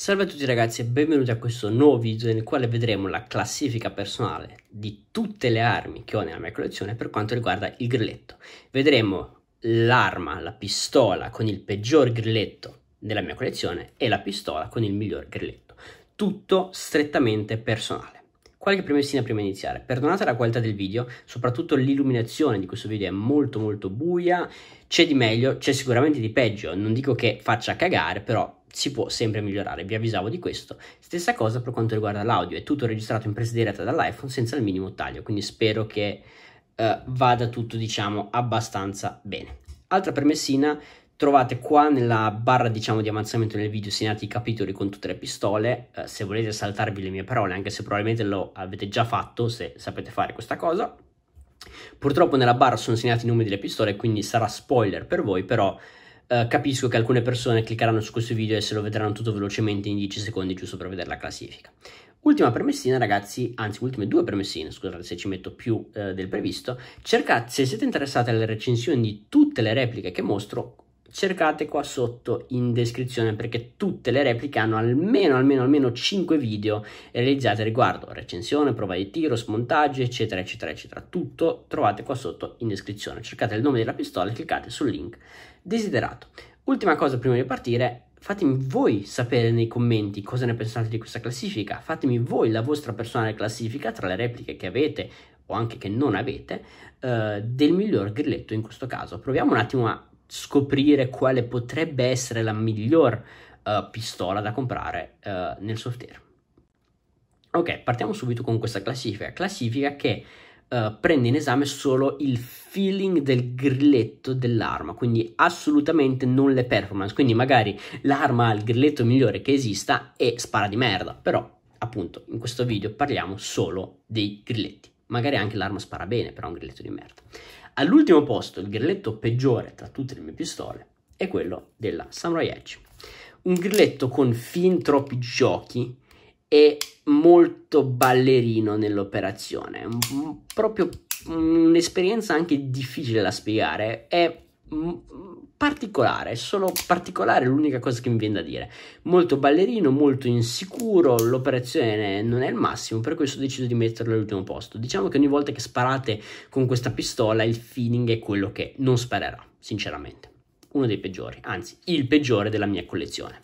Salve a tutti ragazzi e benvenuti a questo nuovo video nel quale vedremo la classifica personale di tutte le armi che ho nella mia collezione per quanto riguarda il grilletto. Vedremo l'arma, la pistola con il peggior grilletto della mia collezione e la pistola con il miglior grilletto. Tutto strettamente personale. Qualche premessina prima di iniziare. Perdonate la qualità del video, soprattutto l'illuminazione di questo video è molto molto buia, c'è di meglio, c'è sicuramente di peggio, non dico che faccia cagare, però si può sempre migliorare, vi avvisavo di questo. Stessa cosa per quanto riguarda l'audio, è tutto registrato in presa diretta dall'iPhone senza il minimo taglio, quindi spero che eh, vada tutto, diciamo, abbastanza bene. Altra permessina, trovate qua nella barra, diciamo, di avanzamento del video segnati i capitoli con tutte le pistole, eh, se volete saltarvi le mie parole, anche se probabilmente lo avete già fatto, se sapete fare questa cosa. Purtroppo nella barra sono segnati i nomi delle pistole, quindi sarà spoiler per voi, però eh, capisco che alcune persone cliccheranno su questo video e se lo vedranno tutto velocemente in 10 secondi giusto per vedere la classifica. Ultima premessina ragazzi, anzi ultime due premessine, scusate se ci metto più uh, del previsto, cercate, se siete interessati alle recensioni di tutte le repliche che mostro, cercate qua sotto in descrizione perché tutte le repliche hanno almeno almeno almeno 5 video realizzati riguardo recensione, prova di tiro, smontaggio eccetera eccetera eccetera tutto trovate qua sotto in descrizione cercate il nome della pistola e cliccate sul link desiderato ultima cosa prima di partire fatemi voi sapere nei commenti cosa ne pensate di questa classifica fatemi voi la vostra personale classifica tra le repliche che avete o anche che non avete eh, del miglior grilletto in questo caso proviamo un attimo a scoprire quale potrebbe essere la miglior uh, pistola da comprare uh, nel software. Ok, partiamo subito con questa classifica, classifica che Uh, prende in esame solo il feeling del grilletto dell'arma, quindi assolutamente non le performance. Quindi magari l'arma ha il grilletto migliore che esista e spara di merda, però appunto in questo video parliamo solo dei grilletti. Magari anche l'arma spara bene, però è un grilletto di merda. All'ultimo posto, il grilletto peggiore tra tutte le mie pistole è quello della Samurai Edge. Un grilletto con fin troppi giochi e molto ballerino nell'operazione. Proprio un'esperienza anche difficile da spiegare. È mm, particolare, solo particolare è l'unica cosa che mi viene da dire. Molto ballerino, molto insicuro, l'operazione non è il massimo, per questo ho deciso di metterlo all'ultimo posto. Diciamo che ogni volta che sparate con questa pistola il feeling è quello che non sparerà, sinceramente. Uno dei peggiori, anzi il peggiore della mia collezione.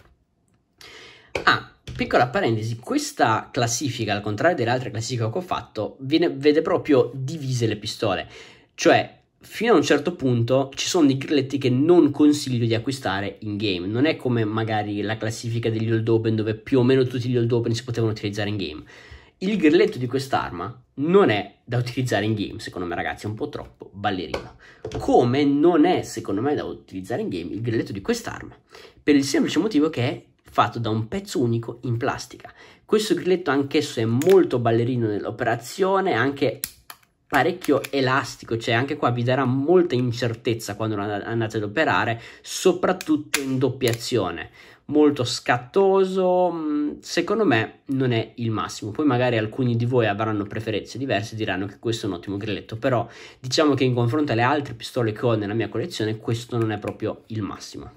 Ah, piccola parentesi, questa classifica, al contrario delle altre classifiche che ho fatto, viene, vede proprio divise le pistole. Cioè, fino a un certo punto ci sono dei grilletti che non consiglio di acquistare in game. Non è come magari la classifica degli old open dove più o meno tutti gli old open si potevano utilizzare in game. Il grilletto di quest'arma non è da utilizzare in game, secondo me ragazzi, è un po' troppo ballerino. Come non è, secondo me, da utilizzare in game il grilletto di quest'arma, per il semplice motivo che è fatto da un pezzo unico in plastica. Questo grilletto anch'esso è molto ballerino nell'operazione, anche parecchio elastico, cioè anche qua vi darà molta incertezza quando andate ad operare, soprattutto in doppia azione molto scattoso, mm, secondo me non è il massimo. Poi magari alcuni di voi avranno preferenze diverse e diranno che questo è un ottimo grilletto, però diciamo che in confronto alle altre pistole che ho nella mia collezione questo non è proprio il massimo.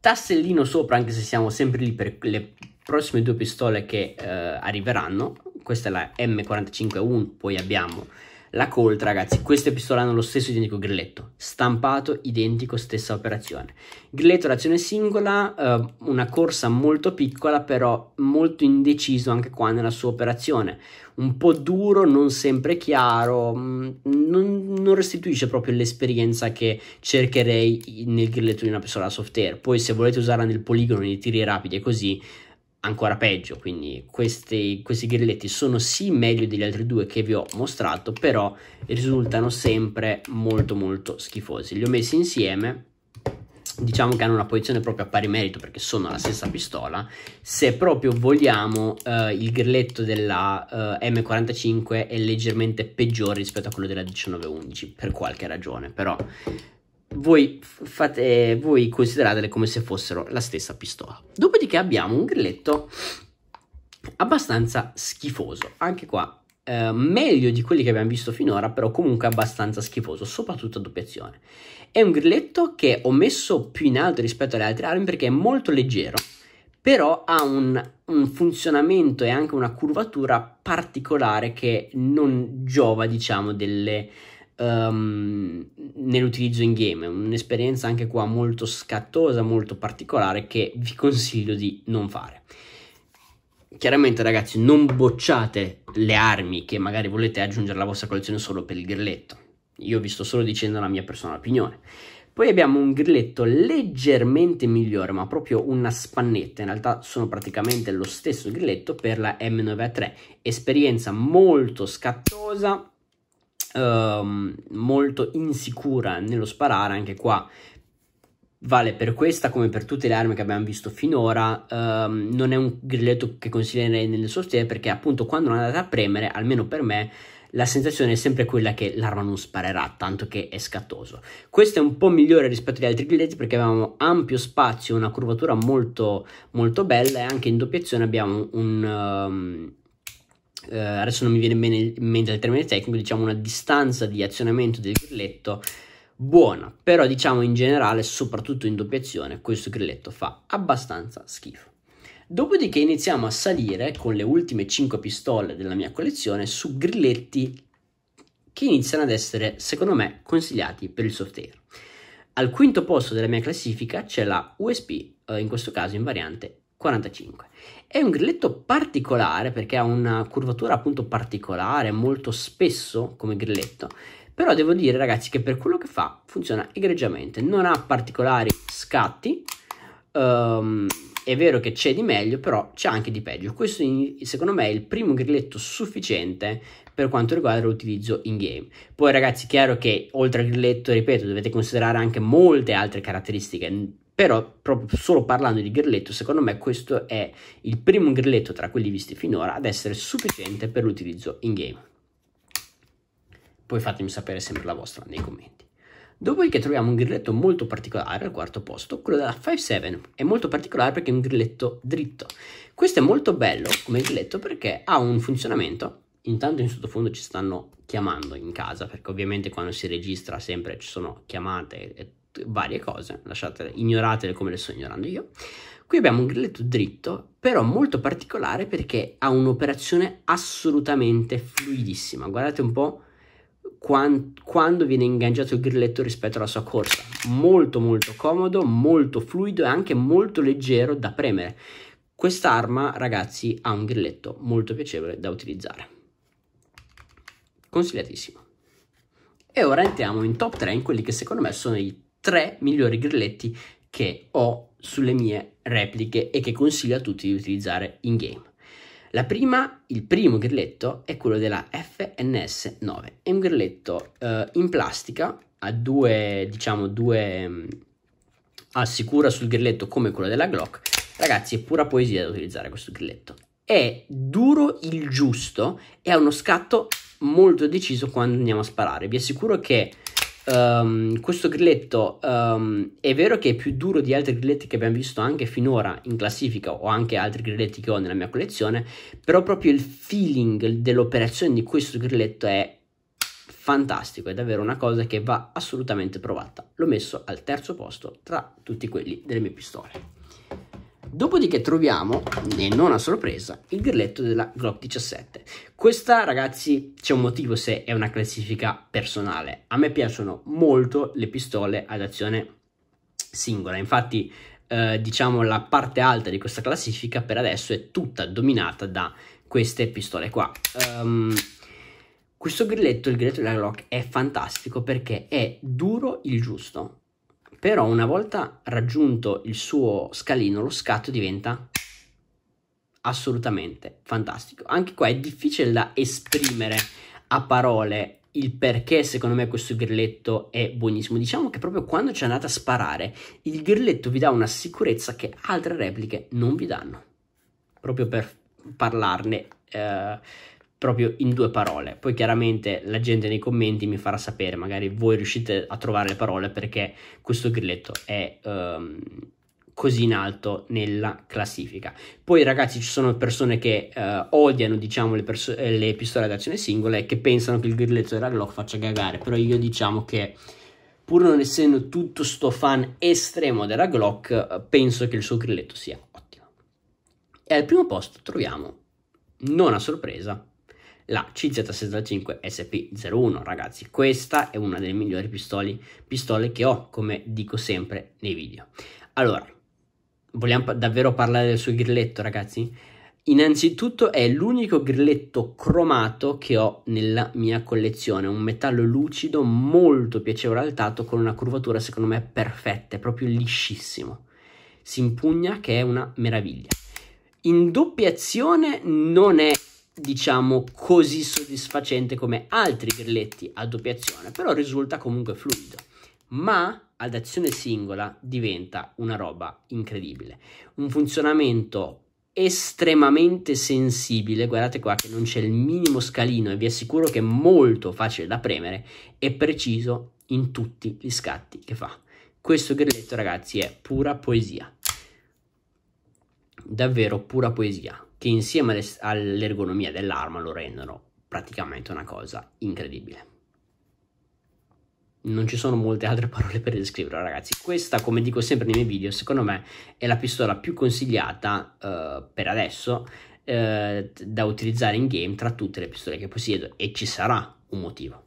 Tassellino sopra, anche se siamo sempre lì per le prossime due pistole che eh, arriveranno, questa è la M45-1, poi abbiamo la Colt, ragazzi, queste pistole hanno lo stesso identico grilletto, stampato, identico, stessa operazione. Grilletto d'azione singola, eh, una corsa molto piccola, però molto indeciso anche qua nella sua operazione. Un po' duro, non sempre chiaro, mm, non, non, restituisce proprio l'esperienza che cercherei nel grilletto di una pistola soft air. Poi se volete usarla nel poligono, nei tiri rapidi e così, ancora peggio, quindi questi, questi grilletti sono sì meglio degli altri due che vi ho mostrato, però risultano sempre molto molto schifosi. Li ho messi insieme, diciamo che hanno una posizione proprio a pari merito perché sono la stessa pistola. Se proprio vogliamo, eh, il grilletto della eh, M45 è leggermente peggiore rispetto a quello della 1911 per qualche ragione, però voi, fate, voi consideratele come se fossero la stessa pistola. Dopodiché abbiamo un grilletto abbastanza schifoso, anche qua eh, meglio di quelli che abbiamo visto finora, però comunque abbastanza schifoso, soprattutto a doppia azione. È un grilletto che ho messo più in alto rispetto alle altre armi perché è molto leggero, però ha un, un, funzionamento e anche una curvatura particolare che non giova, diciamo, delle, um, nell'utilizzo in game. un'esperienza anche qua molto scattosa, molto particolare che vi consiglio di non fare. Chiaramente ragazzi non bocciate le armi che magari volete aggiungere alla vostra collezione solo per il grilletto. Io vi sto solo dicendo la mia personale opinione. Poi abbiamo un grilletto leggermente migliore, ma proprio una spannetta. In realtà sono praticamente lo stesso grilletto per la M9A3. Esperienza molto scattosa, um, molto insicura nello sparare, anche qua vale per questa come per tutte le armi che abbiamo visto finora um, non è un grilletto che consiglierei nel software perché appunto quando andate a premere almeno per me la sensazione è sempre quella che l'arma non sparerà tanto che è scattoso questo è un po' migliore rispetto agli altri grilletti perché avevamo ampio spazio una curvatura molto molto bella e anche in doppiezione abbiamo un um, eh, adesso non mi viene bene in mente il termine tecnico, diciamo una distanza di azionamento del grilletto buona, però diciamo in generale, soprattutto in doppia azione, questo grilletto fa abbastanza schifo. Dopodiché iniziamo a salire con le ultime 5 pistole della mia collezione su grilletti che iniziano ad essere, secondo me, consigliati per il soft air. Al quinto posto della mia classifica c'è la USB, eh, in questo caso in variante 45. È un grilletto particolare perché ha una curvatura appunto particolare, molto spesso come grilletto, però devo dire ragazzi che per quello che fa funziona egregiamente, non ha particolari scatti, um, è vero che c'è di meglio, però c'è anche di peggio. Questo secondo me è il primo grilletto sufficiente per quanto riguarda l'utilizzo in game. Poi ragazzi, chiaro che oltre al grilletto, ripeto, dovete considerare anche molte altre caratteristiche però proprio solo parlando di grilletto secondo me questo è il primo grilletto tra quelli visti finora ad essere sufficiente per l'utilizzo in game poi fatemi sapere sempre la vostra nei commenti Dopodiché troviamo un grilletto molto particolare al quarto posto, quello della 5.7. È molto particolare perché è un grilletto dritto. Questo è molto bello come grilletto perché ha un funzionamento. Intanto in sottofondo ci stanno chiamando in casa, perché ovviamente quando si registra sempre ci sono chiamate e varie cose, lasciate, ignoratele come le sto ignorando io. Qui abbiamo un grilletto dritto, però molto particolare perché ha un'operazione assolutamente fluidissima. Guardate un po' quando viene ingaggiato il grilletto rispetto alla sua corsa. Molto molto comodo, molto fluido e anche molto leggero da premere. Quest'arma, ragazzi, ha un grilletto molto piacevole da utilizzare. Consigliatissimo. E ora entriamo in top 3 in quelli che secondo me sono i tre migliori grilletti che ho sulle mie repliche e che consiglio a tutti di utilizzare in game. La prima, il primo grilletto è quello della FNS9, è un grilletto eh, in plastica, ha due, diciamo, due mh, mm, ha sul grilletto come quello della Glock. Ragazzi, è pura poesia da utilizzare questo grilletto. È duro il giusto e ha uno scatto molto deciso quando andiamo a sparare. Vi assicuro che Um, questo grilletto um, è vero che è più duro di altri grilletti che abbiamo visto anche finora in classifica o anche altri grilletti che ho nella mia collezione, però proprio il feeling dell'operazione di questo grilletto è fantastico, è davvero una cosa che va assolutamente provata. L'ho messo al terzo posto tra tutti quelli delle mie pistole. Dopodiché troviamo, e non a sorpresa, il grilletto della Glock 17. Questa, ragazzi, c'è un motivo se è una classifica personale. A me piacciono molto le pistole ad azione singola. Infatti, eh, diciamo, la parte alta di questa classifica per adesso è tutta dominata da queste pistole qua. Um, questo grilletto, il grilletto della Glock, è fantastico perché è duro il giusto però una volta raggiunto il suo scalino lo scatto diventa assolutamente fantastico. Anche qua è difficile da esprimere a parole il perché secondo me questo grilletto è buonissimo. Diciamo che proprio quando ci andate a sparare, il grilletto vi dà una sicurezza che altre repliche non vi danno. Proprio per parlarne, eh, proprio in due parole. Poi chiaramente la gente nei commenti mi farà sapere, magari voi riuscite a trovare le parole perché questo grilletto è um, così in alto nella classifica. Poi ragazzi ci sono persone che uh, odiano diciamo le, eh, le pistole ad azione singola e che pensano che il grilletto della Glock faccia cagare, però io diciamo che pur non essendo tutto sto fan estremo della Glock, penso che il suo grilletto sia ottimo. E al primo posto troviamo, non a sorpresa, la CZ65 SP01 ragazzi questa è una delle migliori pistoli, pistole che ho come dico sempre nei video allora vogliamo davvero parlare del suo grilletto ragazzi innanzitutto è l'unico grilletto cromato che ho nella mia collezione un metallo lucido molto piacevole al tatto con una curvatura secondo me perfetta è proprio liscissimo si impugna che è una meraviglia in doppia azione non è diciamo così soddisfacente come altri grilletti a doppia azione, però risulta comunque fluido. Ma ad azione singola diventa una roba incredibile. Un funzionamento estremamente sensibile, guardate qua che non c'è il minimo scalino e vi assicuro che è molto facile da premere e preciso in tutti gli scatti che fa. Questo grilletto ragazzi è pura poesia davvero pura poesia, che insieme all'ergonomia dell'arma lo rendono praticamente una cosa incredibile. Non ci sono molte altre parole per descriverlo, ragazzi. Questa, come dico sempre nei miei video, secondo me è la pistola più consigliata eh, per adesso eh, da utilizzare in game tra tutte le pistole che possiedo e ci sarà un motivo.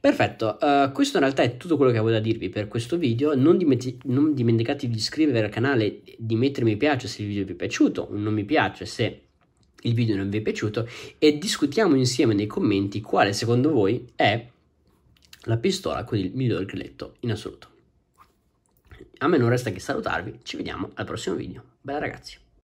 Perfetto, uh, questo in realtà è tutto quello che avevo da dirvi per questo video, non, dimenti- non dimenticate di iscrivervi al canale, di mettere mi piace se il video vi è piaciuto, un non mi piace se il video non vi è piaciuto e discutiamo insieme nei commenti quale secondo voi è la pistola con il miglior grilletto in assoluto. A me non resta che salutarvi, ci vediamo al prossimo video. Bella ragazzi!